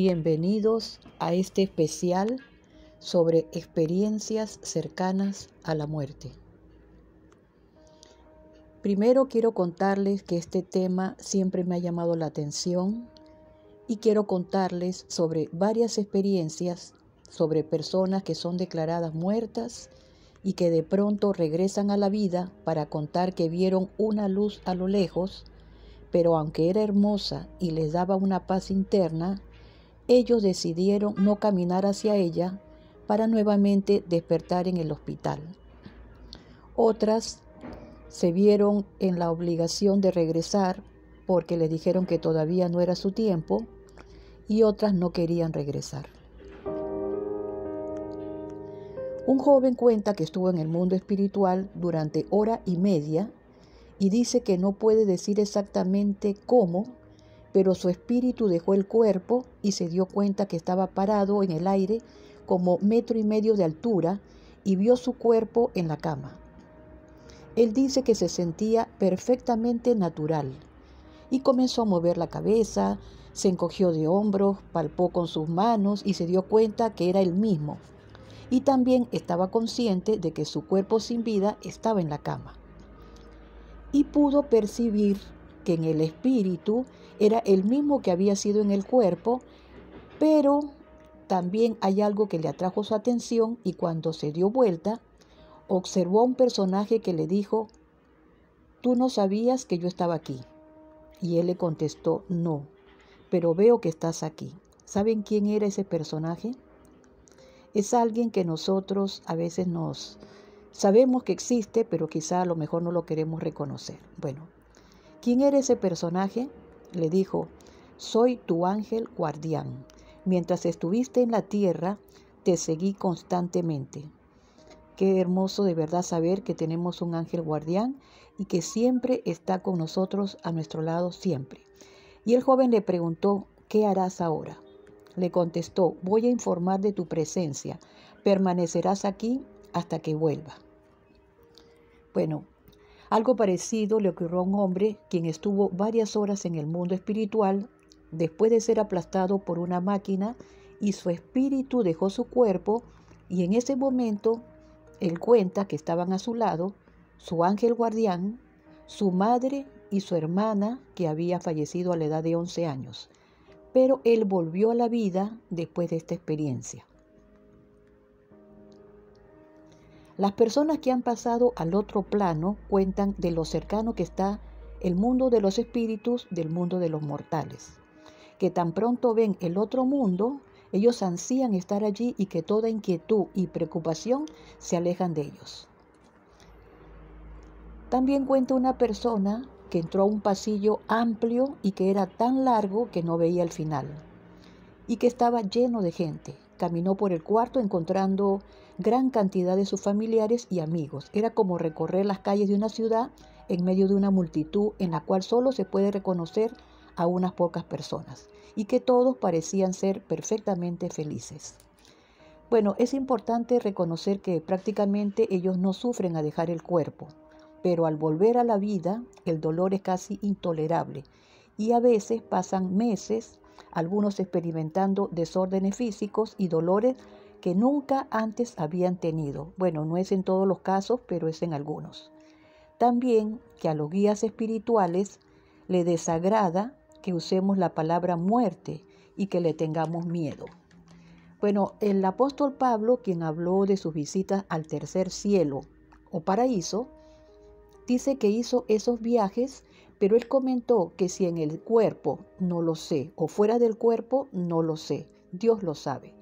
Bienvenidos a este especial sobre experiencias cercanas a la muerte. Primero quiero contarles que este tema siempre me ha llamado la atención y quiero contarles sobre varias experiencias sobre personas que son declaradas muertas y que de pronto regresan a la vida para contar que vieron una luz a lo lejos, pero aunque era hermosa y les daba una paz interna, ellos decidieron no caminar hacia ella para nuevamente despertar en el hospital. Otras se vieron en la obligación de regresar porque les dijeron que todavía no era su tiempo y otras no querían regresar. Un joven cuenta que estuvo en el mundo espiritual durante hora y media y dice que no puede decir exactamente cómo, pero su espíritu dejó el cuerpo y se dio cuenta que estaba parado en el aire como metro y medio de altura y vio su cuerpo en la cama. Él dice que se sentía perfectamente natural y comenzó a mover la cabeza, se encogió de hombros, palpó con sus manos y se dio cuenta que era el mismo. Y también estaba consciente de que su cuerpo sin vida estaba en la cama. Y pudo percibir que en el espíritu era el mismo que había sido en el cuerpo, pero también hay algo que le atrajo su atención y cuando se dio vuelta, observó a un personaje que le dijo, tú no sabías que yo estaba aquí. Y él le contestó, no, pero veo que estás aquí. ¿Saben quién era ese personaje? Es alguien que nosotros a veces nos sabemos que existe, pero quizá a lo mejor no lo queremos reconocer. Bueno, ¿Quién era ese personaje? Le dijo, soy tu ángel guardián. Mientras estuviste en la tierra, te seguí constantemente. Qué hermoso de verdad saber que tenemos un ángel guardián y que siempre está con nosotros, a nuestro lado siempre. Y el joven le preguntó, ¿qué harás ahora? Le contestó, voy a informar de tu presencia, permanecerás aquí hasta que vuelva. Bueno, algo parecido le ocurrió a un hombre quien estuvo varias horas en el mundo espiritual después de ser aplastado por una máquina y su espíritu dejó su cuerpo y en ese momento él cuenta que estaban a su lado su ángel guardián, su madre y su hermana que había fallecido a la edad de 11 años. Pero él volvió a la vida después de esta experiencia. Las personas que han pasado al otro plano cuentan de lo cercano que está el mundo de los espíritus del mundo de los mortales, que tan pronto ven el otro mundo, ellos ansían estar allí y que toda inquietud y preocupación se alejan de ellos. También cuenta una persona que entró a un pasillo amplio y que era tan largo que no veía el final, y que estaba lleno de gente. Caminó por el cuarto encontrando gran cantidad de sus familiares y amigos. Era como recorrer las calles de una ciudad en medio de una multitud en la cual solo se puede reconocer a unas pocas personas y que todos parecían ser perfectamente felices. Bueno, es importante reconocer que prácticamente ellos no sufren a dejar el cuerpo, pero al volver a la vida el dolor es casi intolerable y a veces pasan meses, algunos experimentando desórdenes físicos y dolores que nunca antes habían tenido. Bueno, no es en todos los casos, pero es en algunos. También que a los guías espirituales le desagrada que usemos la palabra muerte y que le tengamos miedo. Bueno, el apóstol Pablo, quien habló de sus visitas al tercer cielo o paraíso, dice que hizo esos viajes, pero él comentó que si en el cuerpo, no lo sé, o fuera del cuerpo, no lo sé, Dios lo sabe.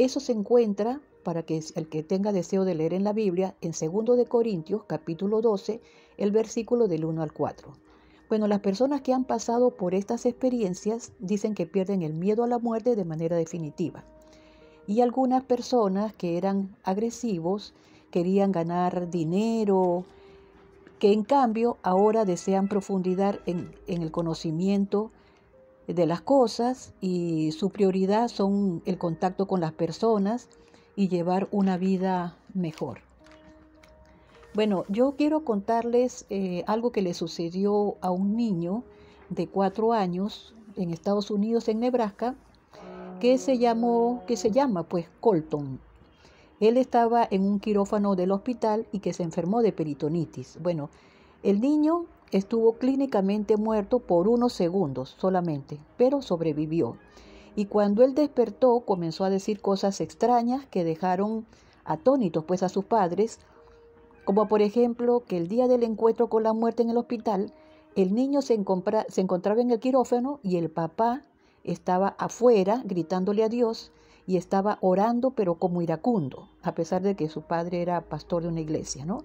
Eso se encuentra, para que el que tenga deseo de leer en la Biblia, en 2 de Corintios capítulo 12, el versículo del 1 al 4. Bueno, las personas que han pasado por estas experiencias dicen que pierden el miedo a la muerte de manera definitiva. Y algunas personas que eran agresivos, querían ganar dinero, que en cambio ahora desean profundidad en, en el conocimiento de las cosas y su prioridad son el contacto con las personas y llevar una vida mejor. Bueno, yo quiero contarles eh, algo que le sucedió a un niño de cuatro años en Estados Unidos, en Nebraska, que se llamó, que se llama pues Colton. Él estaba en un quirófano del hospital y que se enfermó de peritonitis. Bueno, el niño Estuvo clínicamente muerto por unos segundos solamente, pero sobrevivió. Y cuando él despertó comenzó a decir cosas extrañas que dejaron atónitos pues a sus padres, como por ejemplo que el día del encuentro con la muerte en el hospital, el niño se, encontraba en el quirófano y el papá estaba afuera gritándole a Dios y estaba orando pero como iracundo, a pesar de que su padre era pastor de una iglesia, ¿no?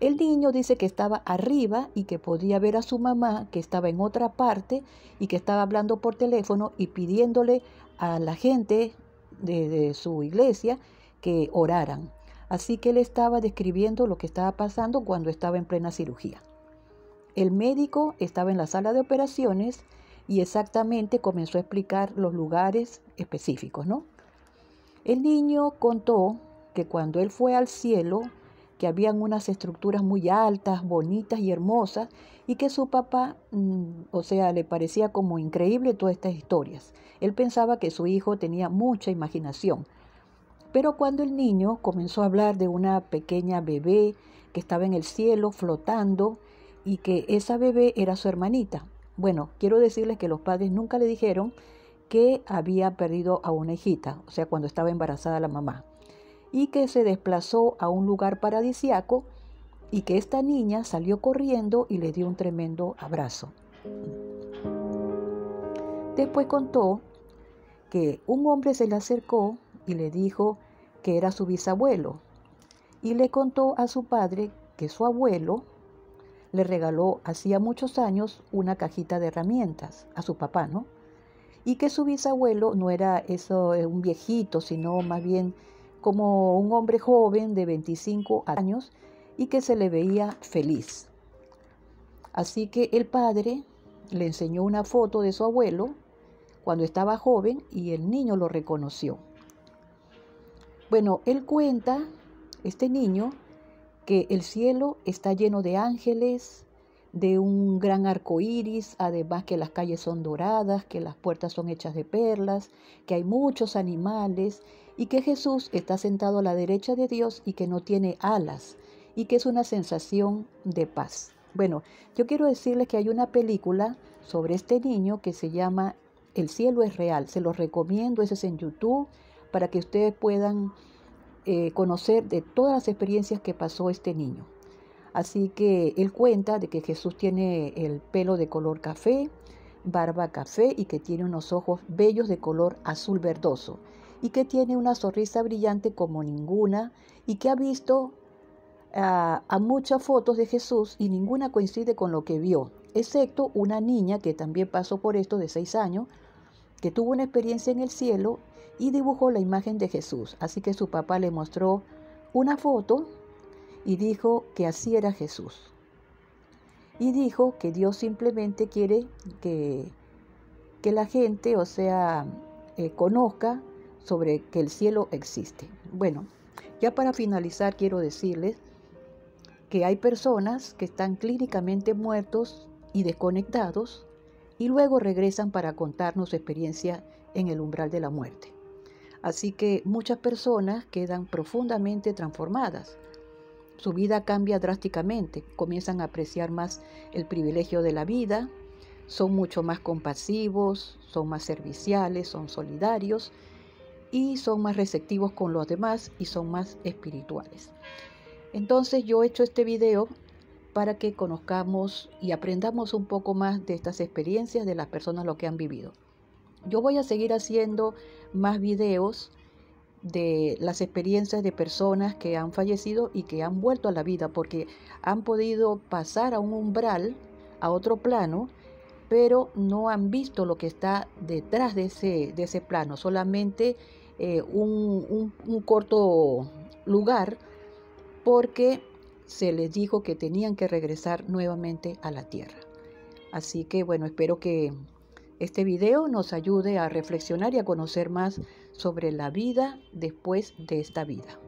El niño dice que estaba arriba y que podía ver a su mamá que estaba en otra parte y que estaba hablando por teléfono y pidiéndole a la gente de, su iglesia que oraran. Así que él estaba describiendo lo que estaba pasando cuando estaba en plena cirugía. El médico estaba en la sala de operaciones y exactamente comenzó a explicar los lugares específicos, ¿no? El niño contó que cuando él fue al cielo, que habían unas estructuras muy altas, bonitas y hermosas, y que su papá, mm, o sea, le parecía como increíble todas estas historias. Él pensaba que su hijo tenía mucha imaginación. Pero cuando el niño comenzó a hablar de una pequeña bebé que estaba en el cielo flotando y que esa bebé era su hermanita, bueno, quiero decirles que los padres nunca le dijeron que había perdido a una hijita, o sea, cuando estaba embarazada la mamá y que se desplazó a un lugar paradisiaco y que esta niña salió corriendo y le dio un tremendo abrazo. Después contó que un hombre se le acercó y le dijo que era su bisabuelo y le contó a su padre que su abuelo le regaló hacía muchos años una cajita de herramientas a su papá, ¿no? Y que su bisabuelo no era eso, eh, un viejito, sino más bien como un hombre joven de 25 años y que se le veía feliz. Así que el padre le enseñó una foto de su abuelo cuando estaba joven y el niño lo reconoció. Bueno, él cuenta, este niño, que el cielo está lleno de ángeles, de un gran arco iris, además que las calles son doradas, que las puertas son hechas de perlas, que hay muchos animales y que Jesús está sentado a la derecha de Dios y que no tiene alas y que es una sensación de paz. Bueno, yo quiero decirles que hay una película sobre este niño que se llama El cielo es real. Se los recomiendo, ese es en YouTube, para que ustedes puedan eh, conocer de todas las experiencias que pasó este niño. Así que él cuenta de que Jesús tiene el pelo de color café, barba café y que tiene unos ojos bellos de color azul verdoso y que tiene una sonrisa brillante como ninguna y que ha visto ah, a, muchas fotos de Jesús y ninguna coincide con lo que vio, excepto una niña que también pasó por esto de seis años, que tuvo una experiencia en el cielo y dibujó la imagen de Jesús. Así que su papá le mostró una foto y dijo que así era Jesús. Y dijo que Dios simplemente quiere que, que la gente, o sea, eh, conozca sobre que el cielo existe. Bueno, ya para finalizar quiero decirles que hay personas que están clínicamente muertos y desconectados y luego regresan para contarnos su experiencia en el umbral de la muerte. Así que muchas personas quedan profundamente transformadas. Su vida cambia drásticamente, comienzan a apreciar más el privilegio de la vida, son mucho más compasivos, son más serviciales, son solidarios y son más receptivos con los demás y son más espirituales. Entonces yo he hecho este video para que conozcamos y aprendamos un poco más de estas experiencias de las personas lo que han vivido. Yo voy a seguir haciendo más videos de las experiencias de personas que han fallecido y que han vuelto a la vida porque han podido pasar a un umbral, a otro plano, pero no han visto lo que está detrás de ese, plano, solamente eh, un corto lugar, porque se les dijo que tenían que regresar nuevamente a la tierra. Así que bueno, espero que este video nos ayude a reflexionar y a conocer más sobre la vida después de esta vida.